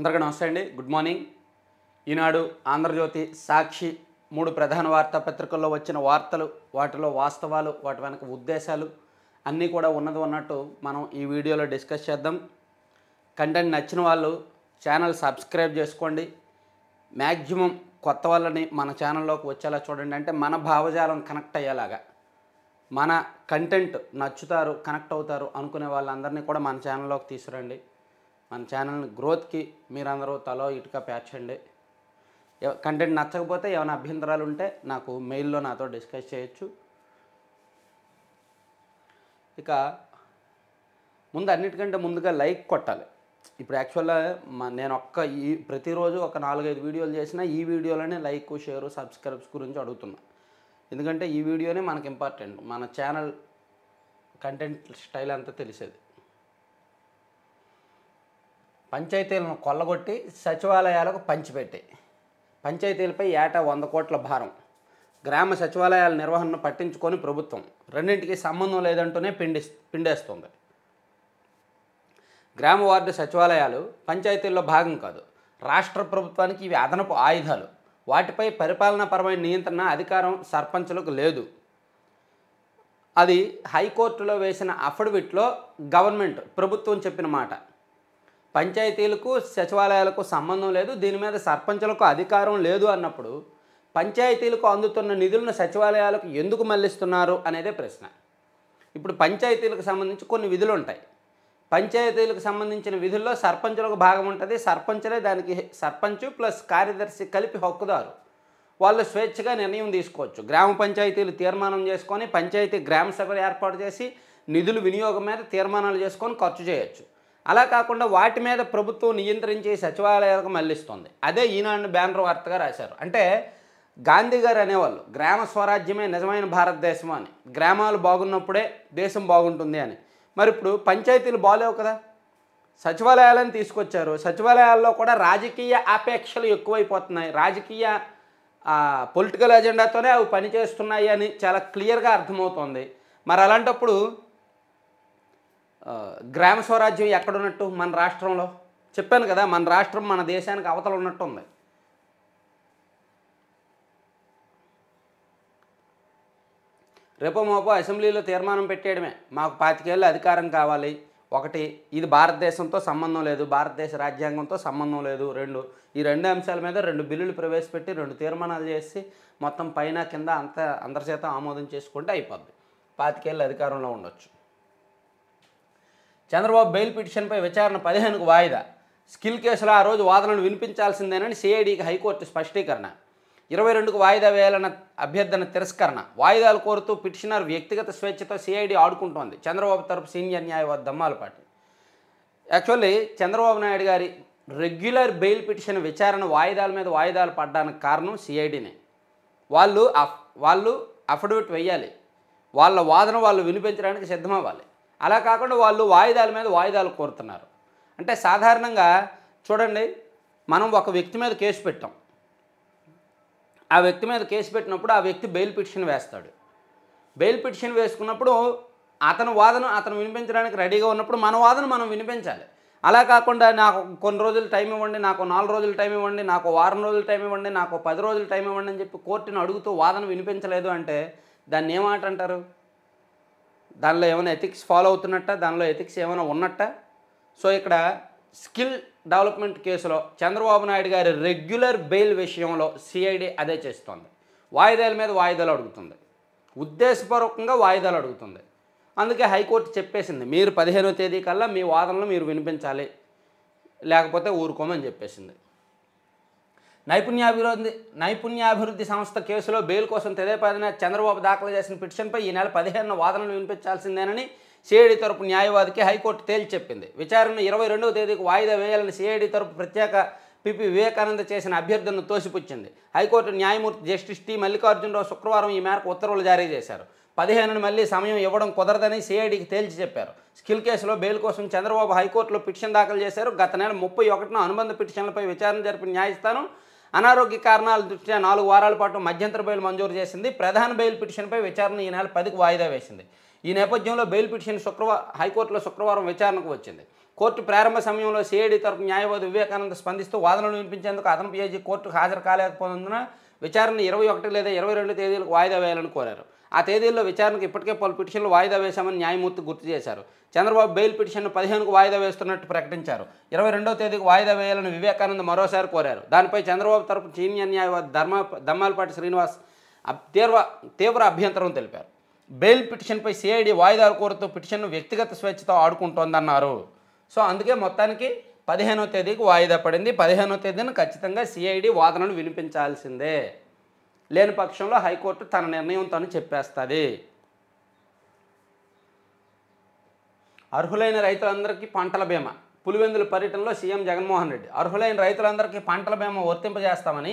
అందరికీ నమస్తే అండి గుడ్ మార్నింగ్ ఈనాడు ఆంధ్రజ్యోతి సాక్షి మూడు ప్రధాన వార్తాపత్రికల్లో వచ్చిన వార్తలు వాటిలో వాస్తవాలు వాటి వెనక ఉద్దేశాలు అన్నీ కూడా ఉన్నది ఉన్నట్టు మనం ఈ వీడియోలో డిస్కస్ చేద్దాం కంటెంట్ నచ్చిన వాళ్ళు ఛానల్ సబ్స్క్రైబ్ చేసుకోండి మ్యాక్సిమం కొత్త వాళ్ళని మన ఛానల్లోకి వచ్చేలా చూడండి అంటే మన భావజాలం కనెక్ట్ అయ్యేలాగా మన కంటెంట్ నచ్చుతారు కనెక్ట్ అవుతారు అనుకునే వాళ్ళందరినీ కూడా మన ఛానల్లోకి తీసుకురండి మన ఛానల్ గ్రోత్కి మీరందరూ తలో ఇటుక పేర్చండి కంటెంట్ నచ్చకపోతే ఏమైనా అభ్యంతరాలు ఉంటే నాకు మెయిల్లో నాతో డిస్కస్ చేయొచ్చు ఇక ముందు అన్నిటికంటే ముందుగా లైక్ కొట్టాలి ఇప్పుడు యాక్చువల్గా నేను ఒక్క ఈ ప్రతిరోజు ఒక నాలుగైదు వీడియోలు చేసినా ఈ వీడియోలోనే లైక్ షేరు సబ్స్క్రైబ్స్ గురించి అడుగుతున్నా ఎందుకంటే ఈ వీడియోనే మనకి ఇంపార్టెంట్ మన ఛానల్ కంటెంట్ స్టైల్ అంతా తెలిసేది పంచాయతీలను కొల్లగొట్టి సచివాలయాలకు పంచిపెట్టి పంచాయతీలపై ఏటా వంద కోట్ల భారం గ్రామ సచివాలయాల నిర్వహణను పట్టించుకొని ప్రభుత్వం రెండింటికి సంబంధం లేదంటూనే పిండి పిండేస్తుంది గ్రామ వార్డు సచివాలయాలు పంచాయతీల్లో భాగం కాదు రాష్ట్ర ప్రభుత్వానికి ఇవి అదనపు ఆయుధాలు వాటిపై పరిపాలనాపరమైన నియంత్రణ అధికారం సర్పంచులకు లేదు అది హైకోర్టులో వేసిన అఫిడవిట్లో గవర్నమెంట్ ప్రభుత్వం చెప్పిన మాట పంచాయతీలకు సచివాలయాలకు సంబంధం లేదు దీని మీద సర్పంచులకు అధికారం లేదు అన్నప్పుడు పంచాయతీలకు అందుతున్న నిధులను సచివాలయాలకు ఎందుకు మళ్లిస్తున్నారు అనేదే ప్రశ్న ఇప్పుడు పంచాయతీలకు సంబంధించి కొన్ని విధులు ఉంటాయి పంచాయతీలకు సంబంధించిన విధుల్లో సర్పంచులకు భాగం ఉంటుంది సర్పంచులే దానికి సర్పంచు ప్లస్ కార్యదర్శి కలిపి హక్కుదారు వాళ్ళు స్వేచ్ఛగా నిర్ణయం తీసుకోవచ్చు గ్రామ పంచాయతీలు తీర్మానం చేసుకొని పంచాయతీ గ్రామ సభలు ఏర్పాటు చేసి నిధులు వినియోగం మీద తీర్మానాలు చేసుకొని ఖర్చు చేయొచ్చు అలా కాకుండా వాటి మీద ప్రభుత్వం నియంత్రించే సచివాలయాలకు మళ్ళిస్తుంది అదే ఈనాడు బ్యానర్ వార్తగా రాశారు అంటే గాంధీ గారు అనేవాళ్ళు గ్రామ స్వరాజ్యమే నిజమైన భారతదేశం అని గ్రామాలు బాగున్నప్పుడే దేశం బాగుంటుంది అని మరి ఇప్పుడు పంచాయతీలు బాగాలేవు కదా సచివాలయాలను తీసుకొచ్చారు సచివాలయాల్లో కూడా రాజకీయ ఆపేక్షలు ఎక్కువైపోతున్నాయి రాజకీయ పొలిటికల్ ఎజెండాతోనే అవి పనిచేస్తున్నాయి అని చాలా క్లియర్గా అర్థమవుతోంది మరి అలాంటప్పుడు గ్రామ స్వరాజ్యం ఎక్కడున్నట్టు మన రాష్ట్రంలో చెప్పాను కదా మన రాష్ట్రం మన దేశానికి అవతల ఉన్నట్టు ఉంది రేపో మోపో అసెంబ్లీలో తీర్మానం పెట్టేయడమే మాకు పాతికేళ్ళు అధికారం కావాలి ఒకటి ఇది భారతదేశంతో సంబంధం లేదు భారతదేశ రాజ్యాంగంతో సంబంధం లేదు రెండు ఈ రెండు అంశాల మీద రెండు బిల్లులు ప్రవేశపెట్టి రెండు తీర్మానాలు చేసి మొత్తం పైన కింద అంత అందరిచేత ఆమోదం చేసుకుంటే అయిపోద్ది పాతికేళ్ళు అధికారంలో ఉండొచ్చు చంద్రబాబు బెయిల్ పిటిషన్పై విచారణ పదిహేనుకు వాయిదా స్కిల్ కేసులో ఆ రోజు వాదనలు వినిపించాల్సిందేనని సిఐడికి హైకోర్టు స్పష్టీకరణ ఇరవై రెండుకు వాయిదా వేయాలన్న అభ్యర్థన తిరస్కరణ వాయిదాలు కోరుతూ పిటిషనర్ వ్యక్తిగత స్వేచ్ఛతో సిఐడి ఆడుకుంటోంది చంద్రబాబు తరపు సీనియర్ న్యాయవాది పాటి యాక్చువల్లీ చంద్రబాబు నాయుడు గారి రెగ్యులర్ బెయిల్ పిటిషన్ విచారణ వాయిదాల మీద వాయిదాలు పడ్డానికి కారణం సిఐడినే వాళ్ళు వాళ్ళు అఫిడవిట్ వెయ్యాలి వాళ్ళ వాదన వాళ్ళు వినిపించడానికి సిద్ధమవ్వాలి అలా కాకుండా వాళ్ళు వాయిదాల మీద వాయిదాలు కోరుతున్నారు అంటే సాధారణంగా చూడండి మనం ఒక వ్యక్తి మీద కేసు పెట్టాం ఆ వ్యక్తి మీద కేసు పెట్టినప్పుడు ఆ వ్యక్తి బెయిల్ పిటిషన్ వేస్తాడు బెయిల్ పిటిషన్ వేసుకున్నప్పుడు అతను వాదన అతను వినిపించడానికి రెడీగా ఉన్నప్పుడు మన వాదన మనం వినిపించాలి అలా కాకుండా నాకు కొన్ని రోజులు టైం ఇవ్వండి నాకు నాలుగు రోజులు టైం ఇవ్వండి నాకు వారం రోజులు టైం ఇవ్వండి నాకు పది రోజులు టైం ఇవ్వండి అని చెప్పి కోర్టును అడుగుతూ వాదన వినిపించలేదు అంటే దాన్ని ఏమాట అంటారు దానిలో ఏమైనా ఎథిక్స్ ఫాలో అవుతున్నట్ట దానిలో ఎథిక్స్ ఏమైనా ఉన్నట్ట సో ఇక్కడ స్కిల్ డెవలప్మెంట్ కేసులో చంద్రబాబు నాయుడు గారి రెగ్యులర్ బెయిల్ విషయంలో సిఐడి అదే చేస్తోంది వాయిదాల మీద వాయిదాలు అడుగుతుంది ఉద్దేశపూర్వకంగా వాయిదాలు అడుగుతుంది అందుకే హైకోర్టు చెప్పేసింది మీరు పదిహేనో తేదీ కల్లా మీ వాదనలు మీరు వినిపించాలి లేకపోతే ఊరుకోమని చెప్పేసింది నైపుణ్యాభివృద్ధి నైపుణ్యాభివృద్ధి సంస్థ కేసులో బెయిల్ కోసం తెదేపాదిన చంద్రబాబు దాఖలు చేసిన పిటిషన్పై ఈ నెల పదిహేను వాదనలు వినిపించాల్సిందేనని సిఐడి తరపు న్యాయవాదికి హైకోర్టు తేల్చి చెప్పింది విచారణ ఇరవై రెండవ తేదీకి వాయిదా వేయాలని సిఐడి తరపు ప్రత్యేక పిపి వివేకానంద చేసిన అభ్యర్థనను తోసిపుచ్చింది హైకోర్టు న్యాయమూర్తి జస్టిస్ టి మల్లికార్జునరావు శుక్రవారం ఈ మేరకు ఉత్తర్వులు జారీ చేశారు పదిహేనును మళ్ళీ సమయం ఇవ్వడం కుదరదని సిఐడికి తేల్చి చెప్పారు స్కిల్ కేసులో బెయిల్ కోసం చంద్రబాబు హైకోర్టులో పిటిషన్ దాఖలు చేశారు గత నెల ముప్పై ఒకటిన అనుబంధ పిటిషన్లపై విచారణ జరిపిన న్యాయస్థానం అనారోగ్య కారణాల దృష్ట్యా నాలుగు వారాల పాటు మధ్యంతర బెయిల్ మంజూరు చేసింది ప్రధాన బెయిల్ పిటిషన్పై విచారణ ఈ నెల పదికి వాయిదా వేసింది ఈ నేపథ్యంలో బెయిల్ పిటిషన్ శుక్రవారం హైకోర్టులో శుక్రవారం విచారణకు వచ్చింది కోర్టు ప్రారంభ సమయంలో సిఐడి తరపు న్యాయవాది వివేకానంద స్పందిస్తూ వాదనలు వినిపించేందుకు అదనపు ఏజీ కోర్టుకు హాజరు కాలేకపోతున్న విచారణ ఇరవై ఒకటి లేదా ఇరవై రెండు తేదీలకు వాయిదా వేయాలని కోరారు ఆ తేదీల్లో విచారణకు ఇప్పటికే పలు పిటిషన్లు వాయిదా వేశామని న్యాయమూర్తి గుర్తు చేశారు చంద్రబాబు బెయిల్ పిటిషన్ను పదిహేనుకు వాయిదా వేస్తున్నట్టు ప్రకటించారు ఇరవై రెండో తేదీకి వాయిదా వేయాలని వివేకానంద మరోసారి కోరారు దానిపై చంద్రబాబు తరపు సీనియర్ న్యాయవాది ధర్మ దమ్మాలపాటి శ్రీనివాస్ తీవ్ర తీవ్ర అభ్యంతరం తెలిపారు బెయిల్ పిటిషన్పై సిఐడి వాయిదాలు కోరుతూ పిటిషన్ను వ్యక్తిగత స్వేచ్ఛతో ఆడుకుంటోందన్నారు సో అందుకే మొత్తానికి పదిహేనో తేదీకి వాయిదా పడింది పదిహేనో తేదీని ఖచ్చితంగా సిఐడి వాదనలు వినిపించాల్సిందే లేని పక్షంలో హైకోర్టు తన నిర్ణయం తను చెప్పేస్తుంది అర్హులైన రైతులందరికీ పంటల బీమా పులివెందుల పర్యటనలో సీఎం జగన్మోహన్ రెడ్డి అర్హులైన రైతులందరికీ పంటల బీమా వర్తింపజేస్తామని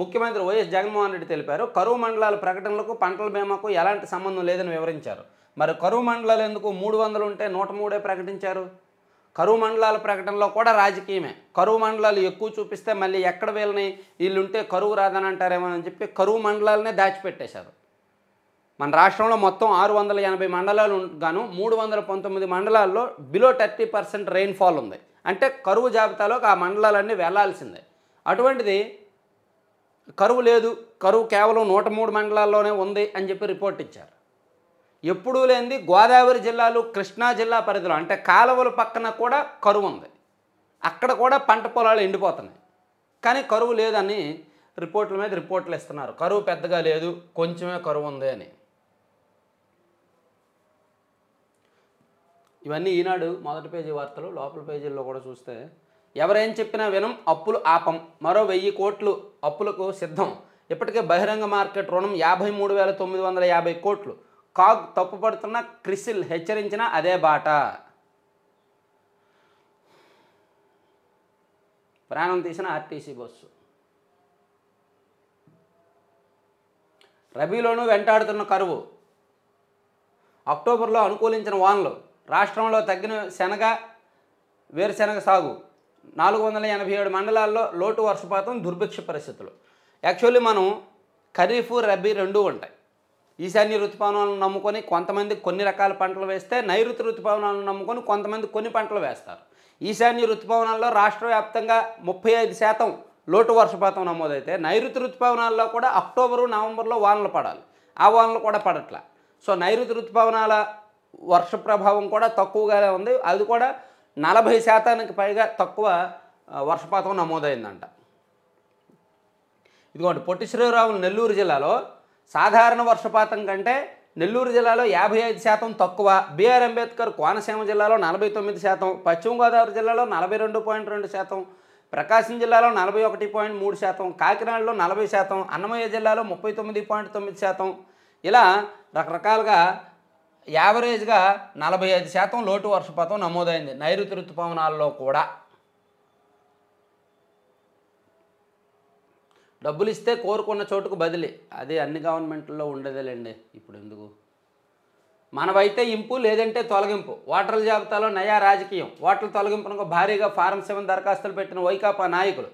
ముఖ్యమంత్రి వైఎస్ జగన్మోహన్ రెడ్డి తెలిపారు కరువు మండలాల ప్రకటనలకు పంటల బీమాకు ఎలాంటి సంబంధం లేదని వివరించారు మరి కరువు మండలాలు ఎందుకు మూడు వందలు ఉంటే నూట మూడే ప్రకటించారు కరువు మండలాల ప్రకటనలో కూడా రాజకీయమే కరువు మండలాలు ఎక్కువ చూపిస్తే మళ్ళీ ఎక్కడ వీళ్ళని వీళ్ళుంటే కరువు రాదని అంటారేమో అని చెప్పి కరువు మండలాలనే దాచిపెట్టేశారు మన రాష్ట్రంలో మొత్తం ఆరు వందల ఎనభై మండలాలు గాను మూడు వందల పంతొమ్మిది మండలాల్లో బిలో థర్టీ పర్సెంట్ రెయిన్ఫాల్ ఉంది అంటే కరువు జాబితాలోకి ఆ మండలాలన్నీ వెళ్లాల్సిందే అటువంటిది కరువు లేదు కరువు కేవలం నూట మూడు మండలాల్లోనే ఉంది అని చెప్పి రిపోర్ట్ ఇచ్చారు ఎప్పుడూ లేనిది గోదావరి జిల్లాలు కృష్ణా జిల్లా పరిధిలో అంటే కాలువల పక్కన కూడా కరువు ఉంది అక్కడ కూడా పంట పొలాలు ఎండిపోతున్నాయి కానీ కరువు లేదని రిపోర్ట్ల మీద రిపోర్ట్లు ఇస్తున్నారు కరువు పెద్దగా లేదు కొంచెమే కరువు ఉంది అని ఇవన్నీ ఈనాడు మొదటి పేజీ వార్తలు లోపల పేజీల్లో కూడా చూస్తే ఎవరేం చెప్పినా వినం అప్పులు ఆపం మరో వెయ్యి కోట్లు అప్పులకు సిద్ధం ఇప్పటికే బహిరంగ మార్కెట్ రుణం యాభై మూడు వేల తొమ్మిది వందల యాభై కోట్లు కాగ్ తప్పుపడుతున్న క్రిసిల్ హెచ్చరించిన అదే బాట ప్రాణం తీసిన ఆర్టీసీ బస్సు రబీలోనూ వెంటాడుతున్న కరువు అక్టోబర్లో అనుకూలించిన వానలు రాష్ట్రంలో తగ్గిన శనగ వేరుశనగ సాగు నాలుగు వందల ఎనభై ఏడు మండలాల్లో లోటు వర్షపాతం దుర్భిక్ష పరిస్థితులు యాక్చువల్లీ మనం ఖరీఫ్ రబీ రెండూ ఉంటాయి ఈశాన్య ఋతుపవనాలను నమ్ముకొని కొంతమంది కొన్ని రకాల పంటలు వేస్తే నైరుతి ఋతుపవనాలను నమ్ముకొని కొంతమంది కొన్ని పంటలు వేస్తారు ఈశాన్య ఋతుపవనాల్లో రాష్ట్ర వ్యాప్తంగా ముప్పై ఐదు శాతం లోటు వర్షపాతం నమోదైతే నైరుతి ఋతుపవనాల్లో కూడా అక్టోబరు నవంబర్లో వానలు పడాలి ఆ వానలు కూడా పడట్లా సో నైరుతి ఋతుపవనాల వర్ష ప్రభావం కూడా తక్కువగానే ఉంది అది కూడా నలభై శాతానికి పైగా తక్కువ వర్షపాతం నమోదైందంట ఇదిగోండి పొట్టి శ్రీరాములు నెల్లూరు జిల్లాలో సాధారణ వర్షపాతం కంటే నెల్లూరు జిల్లాలో యాభై ఐదు శాతం తక్కువ బీఆర్ అంబేద్కర్ కోనసీమ జిల్లాలో నలభై తొమ్మిది శాతం పశ్చిమ గోదావరి జిల్లాలో నలభై రెండు పాయింట్ రెండు శాతం ప్రకాశం జిల్లాలో నలభై ఒకటి పాయింట్ మూడు శాతం కాకినాడలో నలభై శాతం అన్నమయ్య జిల్లాలో ముప్పై తొమ్మిది పాయింట్ తొమ్మిది శాతం ఇలా రకరకాలుగా యావరేజ్గా నలభై ఐదు శాతం లోటు వర్షపాతం నమోదైంది నైరుతి ఋతుపవనాల్లో కూడా డబ్బులు ఇస్తే కోరుకున్న చోటుకు బదిలీ అది అన్ని గవర్నమెంట్లో ఉండేదేలేండి ఇప్పుడు ఎందుకు మనవైతే ఇంపు లేదంటే తొలగింపు ఓటర్ల జాబితాలో నయా రాజకీయం ఓటర్ల తొలగింపునకు భారీగా ఫారం సెవెన్ దరఖాస్తులు పెట్టిన వైకాపా నాయకులు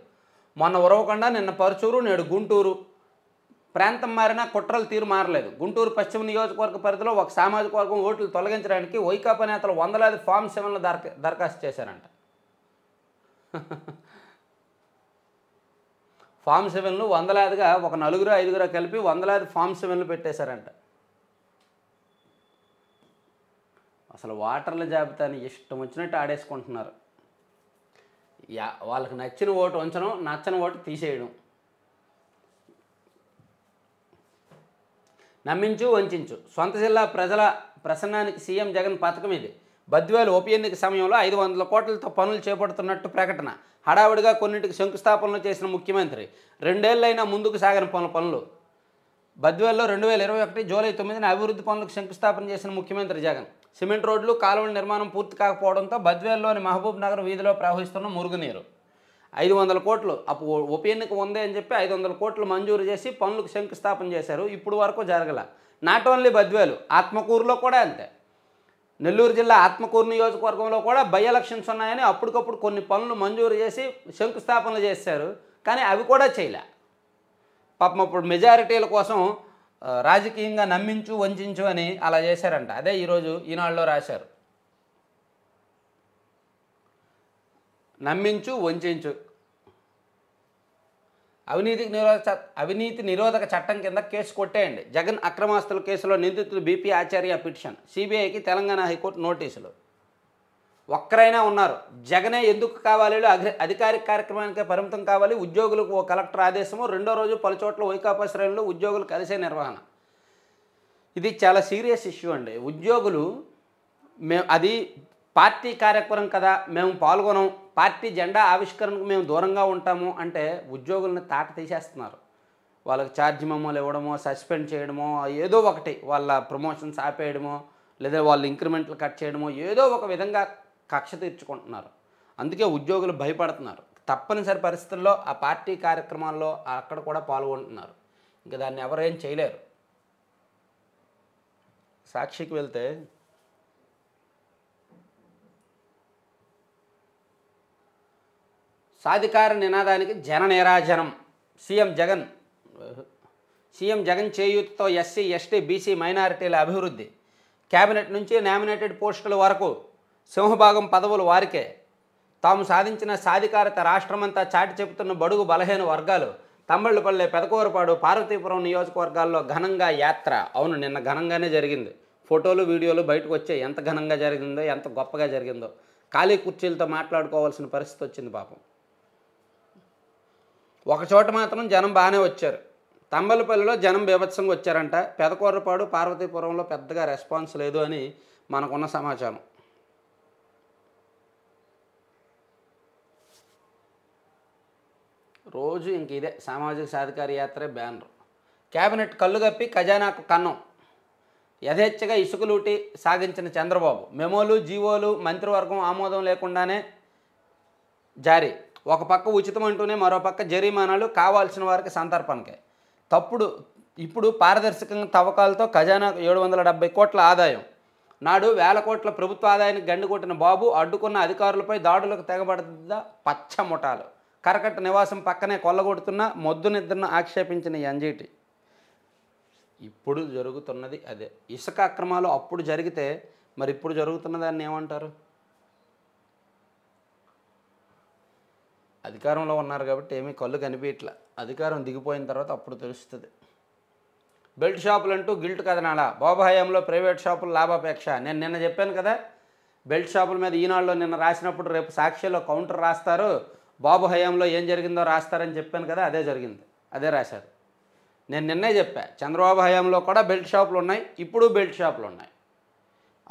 మొన్న ఉరవకుండా నిన్న పరుచూరు నేడు గుంటూరు ప్రాంతం మారినా కుట్రలు తీరు మారలేదు గుంటూరు పశ్చిమ నియోజకవర్గ పరిధిలో ఒక సామాజిక వర్గం ఓట్లు తొలగించడానికి వైకాపా నేతలు వందలాది ఫామ్ సెవెన్లు దరఖాస్తు చేశారంట ఫామ్ సెవెన్లు వందలాదిగా ఒక నలుగురు ఐదుగురు కలిపి వందలాది ఫామ్ సెవెన్లు పెట్టేశారంట అసలు వాటర్ల జాబితాని ఇష్టం వచ్చినట్టు ఆడేసుకుంటున్నారు యా వాళ్ళకి నచ్చిన ఓటు ఉంచడం నచ్చని ఓటు తీసేయడం నమ్మించు వంచు సొంత జిల్లా ప్రజల ప్రసన్నానికి సీఎం జగన్ పథకం ఇది బద్వేలు ఉప ఎన్నిక సమయంలో ఐదు వందల కోట్లతో పనులు చేపడుతున్నట్టు ప్రకటన హడావుడిగా కొన్నింటికి శంకుస్థాపనలు చేసిన ముఖ్యమంత్రి రెండేళ్లైనా ముందుకు సాగిన పనుల పనులు బద్వేల్లో రెండు వేల ఇరవై ఒకటి జూలై తొమ్మిదిన అభివృద్ధి పనులకు శంకుస్థాపన చేసిన ముఖ్యమంత్రి జగన్ సిమెంట్ రోడ్లు కాలువల నిర్మాణం పూర్తి కాకపోవడంతో బద్వేల్లోని మహబూబ్ నగర్ వీధిలో ప్రవహిస్తున్న మురుగునీరు ఐదు వందల కోట్లు అప్పుడు ఉప ఎన్నిక ఉంది అని చెప్పి ఐదు వందల కోట్లు మంజూరు చేసి పనులకు శంకుస్థాపన చేశారు ఇప్పుడు వరకు జరగల నాట్ ఓన్లీ బద్వేలు ఆత్మకూరులో కూడా అంతే నెల్లూరు జిల్లా ఆత్మకూరు నియోజకవర్గంలో కూడా బై ఎలక్షన్స్ ఉన్నాయని అప్పటికప్పుడు కొన్ని పనులు మంజూరు చేసి శంకుస్థాపనలు చేశారు కానీ అవి కూడా చేయలే పాపం అప్పుడు మెజారిటీల కోసం రాజకీయంగా నమ్మించు వంచు అని అలా చేశారంట అదే ఈరోజు ఈనాడులో రాశారు నమ్మించు వంచు అవినీతికి నిరోధ అవినీతి నిరోధక చట్టం కింద కేసు కొట్టేయండి జగన్ అక్రమాస్తుల కేసులో నిందితులు బీపీ ఆచార్య పిటిషన్ సిబిఐకి తెలంగాణ హైకోర్టు నోటీసులు ఒక్కరైనా ఉన్నారు జగనే ఎందుకు కావాలి అధికారిక కార్యక్రమానికే పరిమితం కావాలి ఉద్యోగులకు ఓ కలెక్టర్ ఆదేశము రెండో రోజు పలు చోట్ల వైకాపా ఉద్యోగులు కలిసే నిర్వహణ ఇది చాలా సీరియస్ ఇష్యూ అండి ఉద్యోగులు మేము అది పార్టీ కార్యక్రమం కదా మేము పాల్గొనం పార్టీ జెండా ఆవిష్కరణకు మేము దూరంగా ఉంటాము అంటే ఉద్యోగులను తాట తీసేస్తున్నారు వాళ్ళకి ఛార్జ్ మమ్మల్ని ఇవ్వడమో సస్పెండ్ చేయడమో ఏదో ఒకటి వాళ్ళ ప్రమోషన్స్ ఆపేయడమో లేదా వాళ్ళు ఇంక్రిమెంట్లు కట్ చేయడమో ఏదో ఒక విధంగా కక్ష తీర్చుకుంటున్నారు అందుకే ఉద్యోగులు భయపడుతున్నారు తప్పనిసరి పరిస్థితుల్లో ఆ పార్టీ కార్యక్రమాల్లో అక్కడ కూడా పాల్గొంటున్నారు ఇంకా దాన్ని ఎవరేం చేయలేరు సాక్షికి వెళ్తే సాధికార నినాదానికి జన నిరాజనం సీఎం జగన్ సీఎం జగన్ చేయూతితో ఎస్సీ ఎస్టీ బీసీ మైనారిటీల అభివృద్ధి కేబినెట్ నుంచి నామినేటెడ్ పోస్టుల వరకు సింహభాగం పదవులు వారికే తాము సాధించిన సాధికారత రాష్ట్రమంతా చాటి చెబుతున్న బడుగు బలహీన వర్గాలు తమ్మళ్ళపల్లె పెదకూరపాడు పార్వతీపురం నియోజకవర్గాల్లో ఘనంగా యాత్ర అవును నిన్న ఘనంగానే జరిగింది ఫోటోలు వీడియోలు బయటకు వచ్చే ఎంత ఘనంగా జరిగిందో ఎంత గొప్పగా జరిగిందో ఖాళీ కుర్చీలతో మాట్లాడుకోవాల్సిన పరిస్థితి వచ్చింది పాపం ఒకచోట మాత్రం జనం బాగానే వచ్చారు తంబలపల్లిలో జనం బీభత్సంగా వచ్చారంట పెదకూరపాడు పార్వతీపురంలో పెద్దగా రెస్పాన్స్ లేదు అని మనకున్న సమాచారం రోజు ఇంక ఇదే సామాజిక సాధికార యాత్ర బ్యానర్ కేబినెట్ కళ్ళు కప్పి ఖజానాకు కన్నం యథేచ్ఛగా ఇసుకలూటి సాగించిన చంద్రబాబు మెమోలు జీవోలు మంత్రివర్గం ఆమోదం లేకుండానే జారీ ఒక పక్క ఉచితం అంటూనే మరో పక్క జరిమానాలు కావాల్సిన వారికి సంతర్పణకే తప్పుడు ఇప్పుడు పారదర్శకంగా తవ్వకాలతో ఖజానా ఏడు వందల డెబ్బై కోట్ల ఆదాయం నాడు వేల కోట్ల ప్రభుత్వ ఆదాయానికి గండుకొట్టిన బాబు అడ్డుకున్న అధికారులపై దాడులకు తెగబడదా పచ్చ ముఠాలు కరకట్ట నివాసం పక్కనే కొల్లగొడుతున్న మొద్దు నిద్రను ఆక్షేపించిన ఎన్జీటీ ఇప్పుడు జరుగుతున్నది అదే ఇసుక అక్రమాలు అప్పుడు జరిగితే మరి ఇప్పుడు జరుగుతున్న దాన్ని ఏమంటారు అధికారంలో ఉన్నారు కాబట్టి ఏమీ కళ్ళు కనిపించట్లా అధికారం దిగిపోయిన తర్వాత అప్పుడు తెలుస్తుంది బెల్ట్ షాపులు అంటూ గిల్ట్ కథనాల బాబాయంలో ప్రైవేట్ షాపులు లాభాపేక్ష నేను నిన్న చెప్పాను కదా బెల్ట్ షాపుల మీద ఈనాడులో నిన్న రాసినప్పుడు రేపు సాక్షిలో కౌంటర్ రాస్తారు బాబు హయాంలో ఏం జరిగిందో రాస్తారని చెప్పాను కదా అదే జరిగింది అదే రాశారు నేను నిన్నే చెప్పా చంద్రబాబు హయాంలో కూడా బెల్ట్ షాపులు ఉన్నాయి ఇప్పుడు బెల్ట్ షాపులు ఉన్నాయి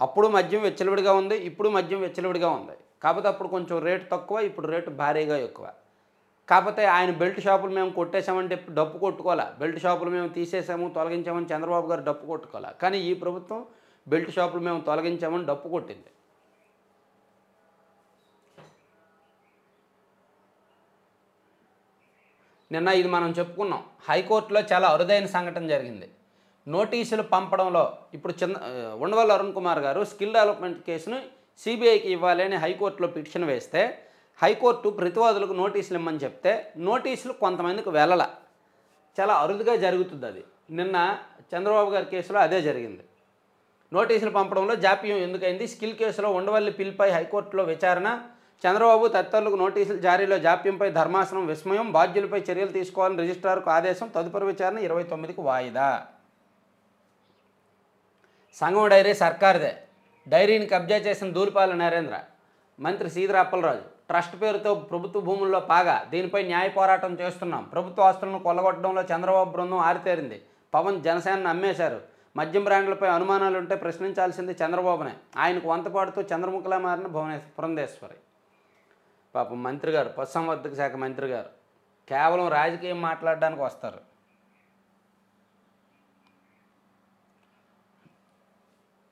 అప్పుడు మద్యం వెచ్చలవిడిగా ఉంది ఇప్పుడు మద్యం వెచ్చలవిడిగా ఉంది కాకపోతే అప్పుడు కొంచెం రేటు తక్కువ ఇప్పుడు రేటు భారీగా ఎక్కువ కాకపోతే ఆయన బెల్ట్ షాపులు మేము కొట్టేశామంటే డప్పు కొట్టుకోవాలా బెల్ట్ షాపులు మేము తీసేసాము తొలగించామని చంద్రబాబు గారు డప్పు కొట్టుకోవాలా కానీ ఈ ప్రభుత్వం బెల్ట్ షాపులు మేము తొలగించామని డప్పు కొట్టింది నిన్న ఇది మనం చెప్పుకున్నాం హైకోర్టులో చాలా అరుదైన సంఘటన జరిగింది నోటీసులు పంపడంలో ఇప్పుడు చిన్న ఉండవల్లి అరుణ్ కుమార్ గారు స్కిల్ డెవలప్మెంట్ కేసును సిబిఐకి ఇవ్వాలి అని హైకోర్టులో పిటిషన్ వేస్తే హైకోర్టు ప్రతివాదులకు నోటీసులు ఇమ్మని చెప్తే నోటీసులు కొంతమందికి వెళ్ళల చాలా అరుదుగా జరుగుతుంది అది నిన్న చంద్రబాబు గారి కేసులో అదే జరిగింది నోటీసులు పంపడంలో జాప్యం ఎందుకైంది స్కిల్ కేసులో ఉండవల్లి పిల్పై హైకోర్టులో విచారణ చంద్రబాబు తదితరులకు నోటీసులు జారీలో జాప్యంపై ధర్మాసనం విస్మయం బాధ్యులపై చర్యలు తీసుకోవాలని రిజిస్ట్రార్కు ఆదేశం తదుపరి విచారణ ఇరవై తొమ్మిదికి వాయిదా సంఘం డైరీ సర్కార్దే డైరీని కబ్జా చేసిన దూలిపాల నరేంద్ర మంత్రి సీదర అప్పలరాజు ట్రస్ట్ పేరుతో ప్రభుత్వ భూముల్లో పాగా దీనిపై న్యాయ పోరాటం చేస్తున్నాం ప్రభుత్వ ఆస్తులను కొల్లగొట్టడంలో చంద్రబాబు బృందం ఆరితేరింది పవన్ జనసేనను అమ్మేశారు మద్యం బ్రాండ్లపై అనుమానాలు ఉంటే ప్రశ్నించాల్సింది చంద్రబాబునే ఆయనకు వంతపాడుతూ చంద్రముఖిలా మారిన భువనే పురంధేశ్వరి పాపం మంత్రి గారు పశుసంవర్ధక శాఖ మంత్రి గారు కేవలం రాజకీయం మాట్లాడడానికి వస్తారు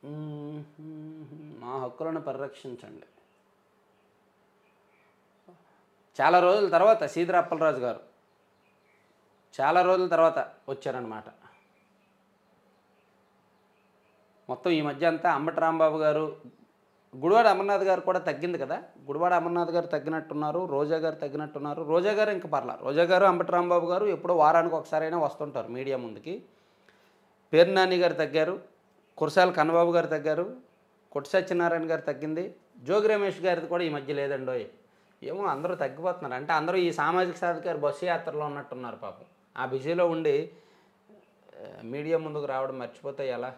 Mm-hmm. మా హక్కులను పరిరక్షించండి చాలా రోజుల తర్వాత సీదర అప్పలరాజు గారు చాలా రోజుల తర్వాత వచ్చారనమాట మొత్తం ఈ మధ్య అంతా అంబటి రాంబాబు గారు గుడివాడ అమర్నాథ్ గారు కూడా తగ్గింది కదా గుడివాడ అమర్నాథ్ గారు తగ్గినట్టున్నారు రోజా గారు తగ్గినట్టున్నారు రోజా గారు ఇంకా పర్లా రోజా గారు అంబటి రాంబాబు గారు ఎప్పుడో వారానికి ఒకసారైనా వస్తుంటారు మీడియా ముందుకి పేరు నాని గారు తగ్గారు కురసాల కన్నబాబు గారు తగ్గారు కొట్టు సత్యనారాయణ గారు తగ్గింది జోగి రమేష్ గారిది కూడా ఈ మధ్య లేదండి ఏమో అందరూ తగ్గిపోతున్నారు అంటే అందరూ ఈ సామాజిక సాధికారి బస్సు యాత్రలో ఉన్నట్టున్నారు పాపం ఆ బిజీలో ఉండి మీడియా ముందుకు రావడం మర్చిపోతే ఎలా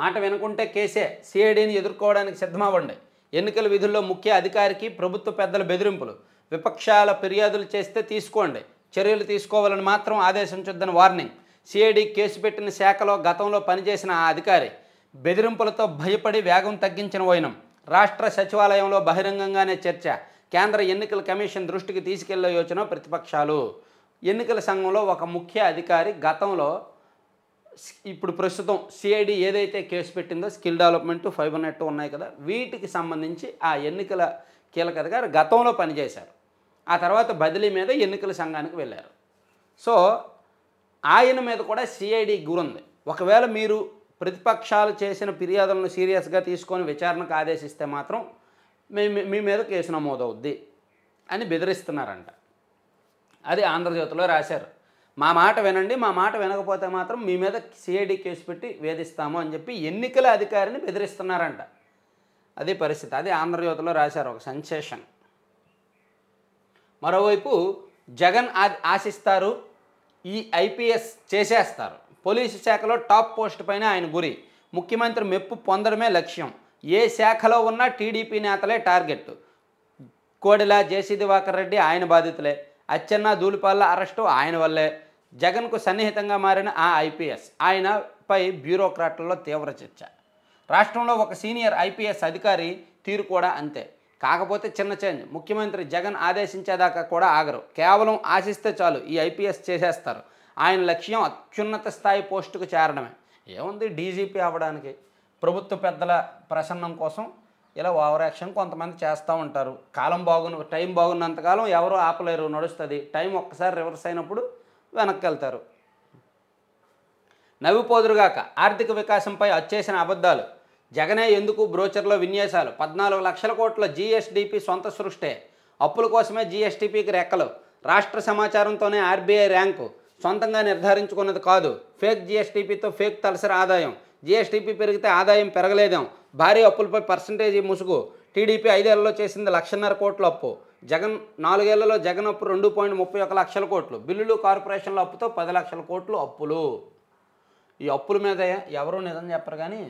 మాట వినకుంటే కేసే సిఐడిని ఎదుర్కోవడానికి సిద్ధమవ్వండి ఎన్నికల విధుల్లో ముఖ్య అధికారికి ప్రభుత్వ పెద్దల బెదిరింపులు విపక్షాల ఫిర్యాదులు చేస్తే తీసుకోండి చర్యలు తీసుకోవాలని మాత్రం ఆదేశించొద్దని వార్నింగ్ సిఐడి కేసు పెట్టిన శాఖలో గతంలో పనిచేసిన ఆ అధికారి బెదిరింపులతో భయపడి వేగం తగ్గించిన వైనం రాష్ట్ర సచివాలయంలో బహిరంగంగానే చర్చ కేంద్ర ఎన్నికల కమిషన్ దృష్టికి తీసుకెళ్లే యోచన ప్రతిపక్షాలు ఎన్నికల సంఘంలో ఒక ముఖ్య అధికారి గతంలో ఇప్పుడు ప్రస్తుతం సిఐడి ఏదైతే కేసు పెట్టిందో స్కిల్ డెవలప్మెంట్ ఫైబర్ నెట్ ఉన్నాయి కదా వీటికి సంబంధించి ఆ ఎన్నికల కీలక అధికారి గతంలో పనిచేశారు ఆ తర్వాత బదిలీ మీద ఎన్నికల సంఘానికి వెళ్ళారు సో ఆయన మీద కూడా సిఐడి గురుంది ఒకవేళ మీరు ప్రతిపక్షాలు చేసిన ఫిర్యాదులను సీరియస్గా తీసుకొని విచారణకు ఆదేశిస్తే మాత్రం మీ మీ మీద కేసు నమోదవుద్ది అని బెదిరిస్తున్నారంట అది ఆంధ్రజ్యోతిలో రాశారు మా మాట వినండి మా మాట వినకపోతే మాత్రం మీ మీద సిఐడి కేసు పెట్టి వేధిస్తాము అని చెప్పి ఎన్నికల అధికారిని బెదిరిస్తున్నారంట అది పరిస్థితి అది ఆంధ్రజ్యోతిలో రాశారు ఒక సెన్సేషన్ మరోవైపు జగన్ ఆశిస్తారు ఈ ఐపీఎస్ చేసేస్తారు పోలీసు శాఖలో టాప్ పోస్ట్ పైన ఆయన గురి ముఖ్యమంత్రి మెప్పు పొందడమే లక్ష్యం ఏ శాఖలో ఉన్న టీడీపీ నేతలే టార్గెట్ కోడెల జేసీ దివాకర్ రెడ్డి ఆయన బాధితులే అచ్చెన్న దూలిపాల్ల అరెస్టు ఆయన వల్లే జగన్కు సన్నిహితంగా మారిన ఆ ఐపీఎస్ ఆయనపై బ్యూరోక్రాట్లలో తీవ్ర చర్చ రాష్ట్రంలో ఒక సీనియర్ ఐపీఎస్ అధికారి తీరు కూడా అంతే కాకపోతే చిన్న చేంజ్ ముఖ్యమంత్రి జగన్ ఆదేశించేదాకా కూడా ఆగరు కేవలం ఆశిస్తే చాలు ఈ ఐపీఎస్ చేసేస్తారు ఆయన లక్ష్యం అత్యున్నత స్థాయి పోస్టుకు చేరడమే ఏముంది డీజీపీ అవ్వడానికి ప్రభుత్వ పెద్దల ప్రసన్నం కోసం ఇలా ఓవర్ యాక్షన్ కొంతమంది చేస్తూ ఉంటారు కాలం బాగున్న టైం బాగున్నంతకాలం ఎవరు ఆపలేరు నడుస్తుంది టైం ఒక్కసారి రివర్స్ అయినప్పుడు వెనక్కి వెళ్తారు నవ్వుపోదురుగాక ఆర్థిక వికాసంపై వచ్చేసిన అబద్ధాలు జగనే ఎందుకు బ్రోచర్లో విన్యాసాలు పద్నాలుగు లక్షల కోట్ల జిఎస్డిపి సొంత సృష్టే అప్పుల కోసమే జీఎస్టీపీకి రెక్కలు రాష్ట్ర సమాచారంతోనే ఆర్బీఐ ర్యాంకు సొంతంగా నిర్ధారించుకున్నది కాదు ఫేక్ జీఎస్టీపీతో ఫేక్ తలసరి ఆదాయం జీఎస్టీపీ పెరిగితే ఆదాయం పెరగలేదాం భారీ అప్పులపై పర్సంటేజీ ముసుగు టీడీపీ ఐదేళ్లలో చేసింది లక్షన్నర కోట్ల అప్పు జగన్ నాలుగేళ్లలో జగన్ అప్పు రెండు పాయింట్ ముప్పై ఒక లక్షల కోట్లు బిల్లులు కార్పొరేషన్ల అప్పుతో పది లక్షల కోట్లు అప్పులు ఈ అప్పుల మీద ఎవరు నిజం చెప్పరు కానీ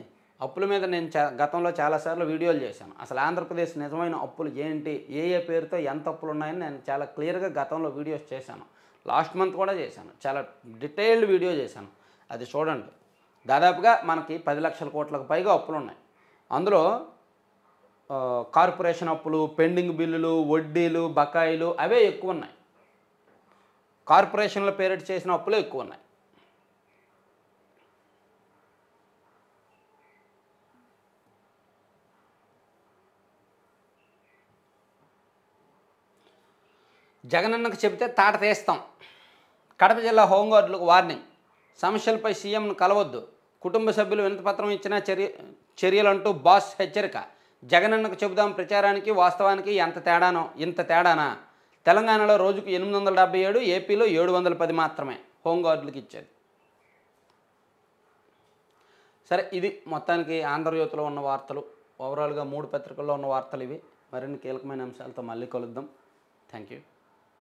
అప్పుల మీద నేను గతంలో చాలాసార్లు వీడియోలు చేశాను అసలు ఆంధ్రప్రదేశ్ నిజమైన అప్పులు ఏంటి ఏ ఏ పేరుతో ఎంత అప్పులు ఉన్నాయని నేను చాలా క్లియర్గా గతంలో వీడియోస్ చేశాను లాస్ట్ మంత్ కూడా చేశాను చాలా డీటెయిల్డ్ వీడియో చేశాను అది చూడండి దాదాపుగా మనకి పది లక్షల కోట్లకు పైగా అప్పులు ఉన్నాయి అందులో కార్పొరేషన్ అప్పులు పెండింగ్ బిల్లులు వడ్డీలు బకాయిలు అవే ఎక్కువ ఉన్నాయి కార్పొరేషన్లో పేరెట్ చేసిన అప్పులే ఎక్కువ ఉన్నాయి జగనన్నకు చెబితే తాట తీస్తాం కడప జిల్లా హోంగార్డులకు వార్నింగ్ సమస్యలపై సీఎంను కలవద్దు కుటుంబ సభ్యులు వినతిపత్రం ఇచ్చినా చర్య చర్యలంటూ బాస్ హెచ్చరిక జగనన్నకు చెబుదాం ప్రచారానికి వాస్తవానికి ఎంత తేడానో ఇంత తేడానా తెలంగాణలో రోజుకు ఎనిమిది వందల డెబ్బై ఏడు ఏపీలో ఏడు వందల పది మాత్రమే హోంగార్డులకు ఇచ్చేది సరే ఇది మొత్తానికి ఆంధ్రజ్యోతిలో ఉన్న వార్తలు ఓవరాల్గా మూడు పత్రికల్లో ఉన్న వార్తలు ఇవి మరిన్ని కీలకమైన అంశాలతో మళ్ళీ కలుద్దాం థ్యాంక్ యూ